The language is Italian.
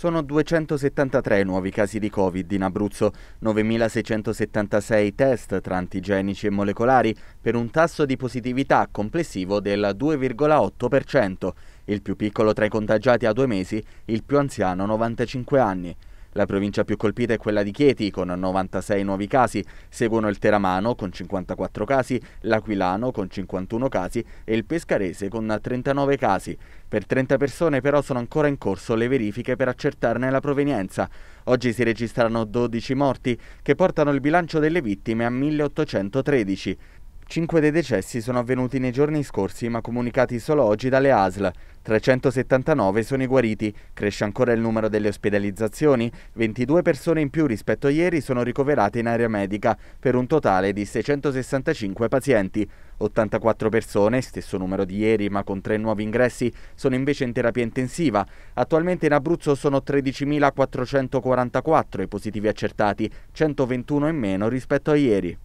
Sono 273 nuovi casi di Covid in Abruzzo, 9.676 test tra antigenici e molecolari per un tasso di positività complessivo del 2,8%, il più piccolo tra i contagiati a due mesi, il più anziano 95 anni. La provincia più colpita è quella di Chieti, con 96 nuovi casi, seguono il Teramano con 54 casi, l'Aquilano con 51 casi e il Pescarese con 39 casi. Per 30 persone però sono ancora in corso le verifiche per accertarne la provenienza. Oggi si registrano 12 morti, che portano il bilancio delle vittime a 1813. Cinque dei decessi sono avvenuti nei giorni scorsi ma comunicati solo oggi dalle ASL. 379 sono i guariti, cresce ancora il numero delle ospedalizzazioni, 22 persone in più rispetto a ieri sono ricoverate in area medica per un totale di 665 pazienti. 84 persone, stesso numero di ieri ma con tre nuovi ingressi, sono invece in terapia intensiva. Attualmente in Abruzzo sono 13.444 i positivi accertati, 121 in meno rispetto a ieri.